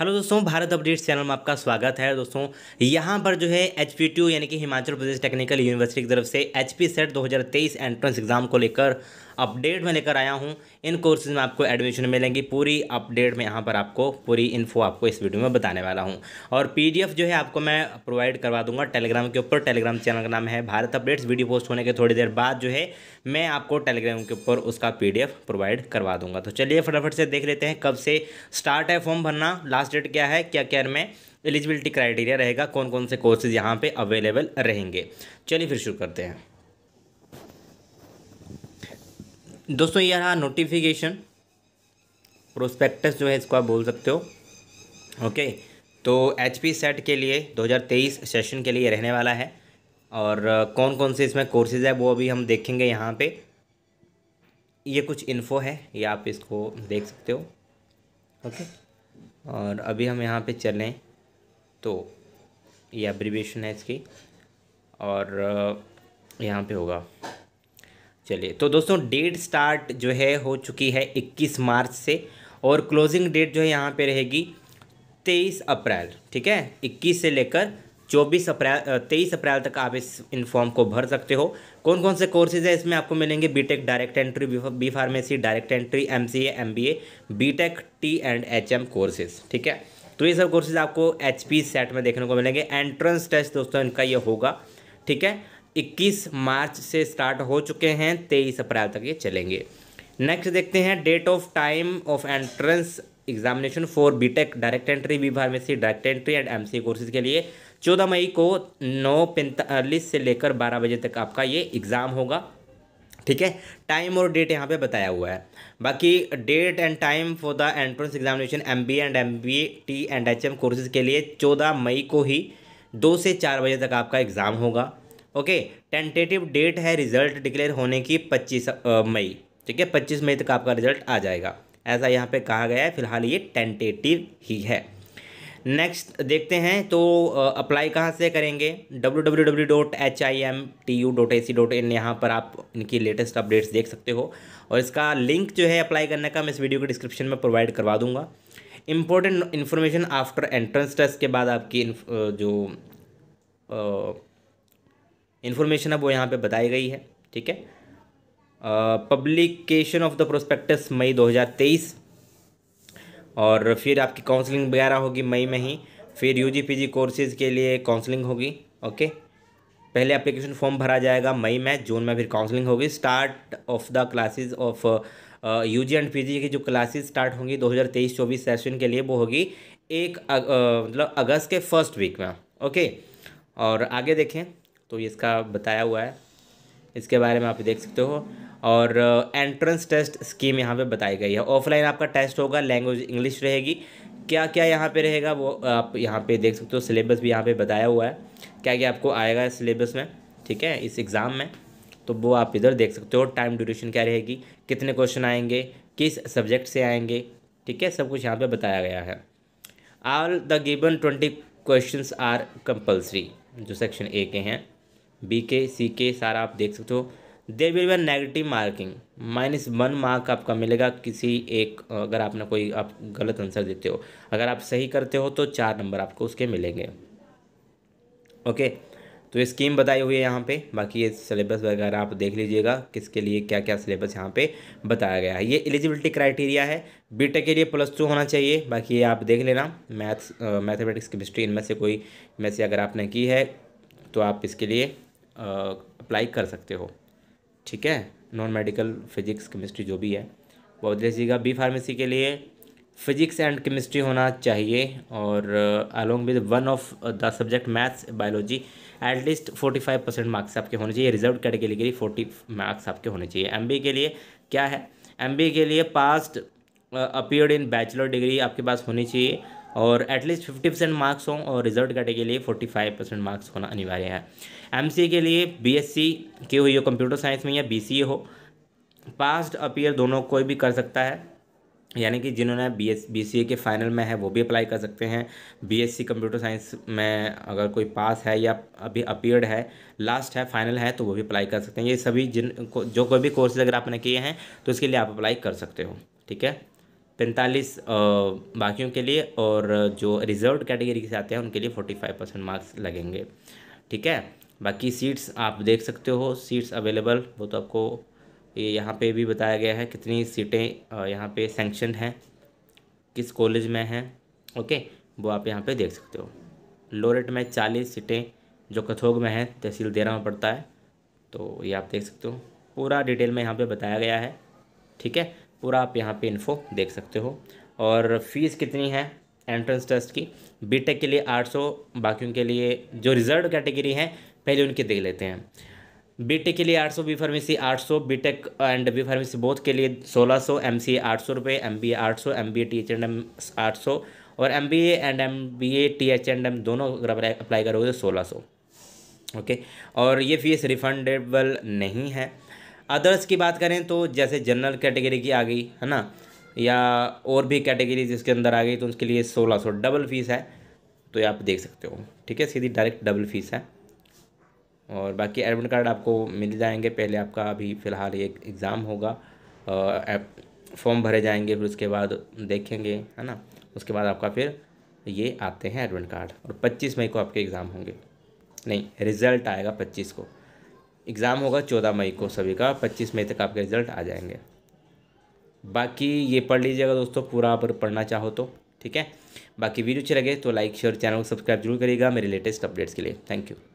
hello दोस्तों Bharat updates channel में आपका स्वागत है दोस्तों यहाँ पर जो है एच यानी कि हिमाचल प्रदेश टेक्निकल यूनिवर्सिटी की तरफ से एच पी सेट दो एंट्रेंस एग्ज़ाम को लेकर अपडेट में लेकर आया हूँ इन कोर्सेज में आपको एडमिशन मिलेंगी पूरी अपडेट में यहाँ पर आपको पूरी इन्फो आपको इस वीडियो में बताने वाला हूँ और पी जो है आपको मैं प्रोवाइड करवा दूंगा टेलीग्राम के ऊपर टेलीग्राम चैनल का नाम है भारत अपडेट्स वीडियो पोस्ट होने के थोड़ी देर बाद जो है मैं आपको टेलीग्राम के ऊपर उसका पी प्रोवाइड करवा दूंगा तो चलिए फटाफट से देख लेते हैं कब से स्टार्ट है फॉर्म भरना लास्ट डेट क्या है क्या क्या में एलिजिबिलिटी क्राइटेरिया रहेगा कौन कौन से कोर्सेज यहाँ पे अवेलेबल रहेंगे चलिए फिर शुरू करते हैं दोस्तों ये रहा नोटिफिकेशन प्रोस्पेक्टस जो है इसको आप बोल सकते हो ओके तो एच पी सेट के लिए 2023 सेशन के लिए रहने वाला है और कौन कौन से इसमें कोर्सेज है वो अभी हम देखेंगे यहाँ पे ये कुछ इन्फो है ये आप इसको देख सकते हो ओके और अभी हम यहाँ पे चलें तो ये एब्रीवेशन है इसकी और यहाँ पे होगा चलिए तो दोस्तों डेट स्टार्ट जो है हो चुकी है 21 मार्च से और क्लोजिंग डेट जो है यहाँ पे रहेगी 23 अप्रैल ठीक है 21 से लेकर 24 अप्रैल तेईस अप्रैल तक आप इस इन फॉर्म को भर सकते हो कौन कौन से कोर्सेज है इसमें आपको मिलेंगे B Tech direct entry B pharmacy direct entry M C A M T and H courses ठीक है तो ये सब कोर्सेज आपको एच सेट में देखने को मिलेंगे एंट्रेंस टेस्ट दोस्तों इनका ये होगा ठीक है 21 मार्च से स्टार्ट हो चुके हैं 23 अप्रैल तक ये चलेंगे नेक्स्ट देखते हैं date of time of entrance examination for B Tech direct entry B pharmacy direct entry and M C courses के लिए चौदह मई को नौ पैंतालीस से लेकर बारह बजे तक आपका ये एग्ज़ाम होगा ठीक है टाइम और डेट यहाँ पे बताया हुआ है बाकी date and time for the entrance examination M B and M B T and H M courses के लिए चौदह मई को ही दो से चार बजे तक आपका एग्ज़ाम होगा ओके टेंटेटिव डेट है रिजल्ट डिक्लेयर होने की पच्चीस मई ठीक है पच्चीस मई तक आपका रिजल्ट आ जाएगा ऐसा यहाँ पे कहा गया है फिलहाल ये टेंटेटिव ही है नेक्स्ट देखते हैं तो अप्लाई कहाँ से करेंगे W W W dot H I M T U dot A C dot in यहाँ पर आप इनकी लेटेस्ट अपडेट्स देख सकते हो और इसका लिंक जो है अप्लाई करने का मैं इस वीडियो के डिस्क्रिप्शन में प्रोवाइड करवा दूंगा important information after entrance test के बाद आपकी जो इन्फॉर्मेशन है वो यहाँ पे बताई गई है ठीक है publication of the prospectus May 2023 और फिर आपकी काउंसलिंग वगैरह होगी मई में ही फिर U G P G courses के लिए काउंसलिंग होगी ओके पहले एप्लीकेशन फॉर्म भरा जाएगा मई में जून में फिर काउंसलिंग होगी start of the classes of U G and P G की जो क्लासेज स्टार्ट होंगी दो हज़ार तेईस चौबीस सेशन के लिए वो होगी एक मतलब अग, अगस्त के फर्स्ट वीक में ओके और आगे देखें तो ये इसका बताया हुआ है इसके बारे में आप देख सकते हो और एंट्रेंस टेस्ट स्कीम यहाँ पे बताई गई है ऑफलाइन आपका टेस्ट होगा लैंग्वेज इंग्लिश रहेगी क्या क्या यहाँ पे रहेगा वो uh, आप यहाँ पे देख सकते हो सिलेबस भी यहाँ पे बताया हुआ है क्या क्या आपको आएगा सिलेबस में ठीक है इस एग्ज़ाम में तो वो आप इधर देख सकते हो टाइम ड्यूरेशन क्या रहेगी कितने क्वेश्चन आएंगे किस सब्जेक्ट से आएंगे ठीक है सब कुछ यहाँ पर बताया गया है all the given twenty question are compulsory जो सेक्शन ए के हैं बी के सी के सारा आप देख सकते हो there will one negative marking minus one mark आपका मिलेगा किसी एक अगर आपने कोई आप गलत आंसर देते हो अगर आप सही करते हो तो चार नंबर आपको उसके मिलेंगे ओके तो ये स्कीम बताई हुई है यहाँ पे बाकी ये सिलेबस वगैरह आप देख लीजिएगा किसके लिए क्या क्या सिलेबस यहाँ पे बताया गया है ये एलिजिबिलिटी क्राइटेरिया है बीटेक के लिए प्लस टू होना चाहिए बाकी ये आप देख लेना मैथ्स मैथमेटिक्स केमिस्ट्री इनमें से कोई में से अगर आपने की है तो आप इसके लिए अप्लाई कर सकते हो ठीक है नॉन मेडिकल फिजिक्स केमिस्ट्री जो भी है वो दीजिएगा बी फार्मेसी के लिए फिजिक्स एंड केमिस्ट्री होना चाहिए और along with one of the subject maths biology at least forty five percent marks आपके होने चाहिए रिजर्व कैटेगरी के लिए फोर्टी मार्क्स आपके होने चाहिए एम के लिए क्या है एम के लिए passed appeared in bachelor degree आपके पास होनी चाहिए और एटलीस्ट फिफ्टी परसेंट मार्क्स हों और रिजल्ट कटे के लिए फोर्टी फाइव परसेंट मार्क्स होना अनिवार्य है एम सी ए के लिए बी एस सी की हुई हो कंप्यूटर साइंस में या बी सी ए हो पास्ट अपीयर दोनों कोई भी कर सकता है यानी कि जिन्होंने B S B C A के फाइनल में है वो भी अप्लाई कर सकते हैं B S C computer science में अगर कोई पास है या अभी अपीयर्ड है लास्ट है फाइनल है तो वो भी अप्लाई कर सकते हैं ये सभी जिन जो कोई भी कोर्सेज अगर आपने किए हैं तो इसके लिए आप अप्लाई कर सकते हो ठीक है पैंतालीस बाकियों के लिए और जो रिजर्व कैटेगरी से आते हैं उनके लिए फोर्टी फाइव परसेंट मार्क्स लगेंगे ठीक है बाकी सीट्स आप देख सकते हो सीट्स अवेलेबल वो तो आपको ये यहाँ पे भी बताया गया है कितनी सीटें यहाँ पे सेंक्शन हैं किस कॉलेज में हैं ओके वो आप यहाँ पे देख सकते हो लोरेट में चालीस सीटें जो कथोग में है तहसील देरा में पड़ता है तो ये आप देख सकते हो पूरा डिटेल में यहाँ पर बताया गया है ठीक है पूरा आप यहाँ पे इन्फो देख सकते हो और फीस कितनी है एंट्रेंस टेस्ट की बीटेक के लिए 800 बाकियों के लिए जो रिजर्व कैटेगरी हैं पहले उनके देख लेते हैं बीटेक के लिए 800 बी फार्मेसी आठ सौ B and B pharmacy both के लिए 1600 आठ सौ M B A T H and M आठ सौ और M B and M B A T H and M दोनों अगर अप्लाई करोगे तो सौ ओके और ये फीस रिफंडेबल नहीं है अदर्स की बात करें तो जैसे जनरल कैटेगरी की आ गई है ना या और भी कैटेगरी जिसके अंदर आ गई तो उसके लिए सोलह सौ डबल फीस है तो ये आप देख सकते हो ठीक है सीधी डायरेक्ट डबल फीस है और बाकी एडमिट कार्ड आपको मिल जाएंगे पहले आपका अभी फ़िलहाल एक एग्ज़ाम होगा फॉर्म भरे जाएंगे फिर उसके बाद देखेंगे है ना उसके बाद आपका फिर ये आते हैं एडमिट कार्ड और 25 मई को आपके एग्ज़ाम होंगे नहीं रिज़ल्ट आएगा 25 को एग्ज़ाम होगा चौदह मई को सभी का पच्चीस मई तक आपके रिज़ल्ट आ जाएंगे बाकी ये पढ़ लीजिएगा दोस्तों पूरा आप पढ़ना चाहो तो ठीक है बाकी वीडियो अच्छे लगे तो लाइक शेयर चैनल को सब्सक्राइब जरूर करिएगा मेरे लेटेस्ट अपडेट्स के लिए थैंक यू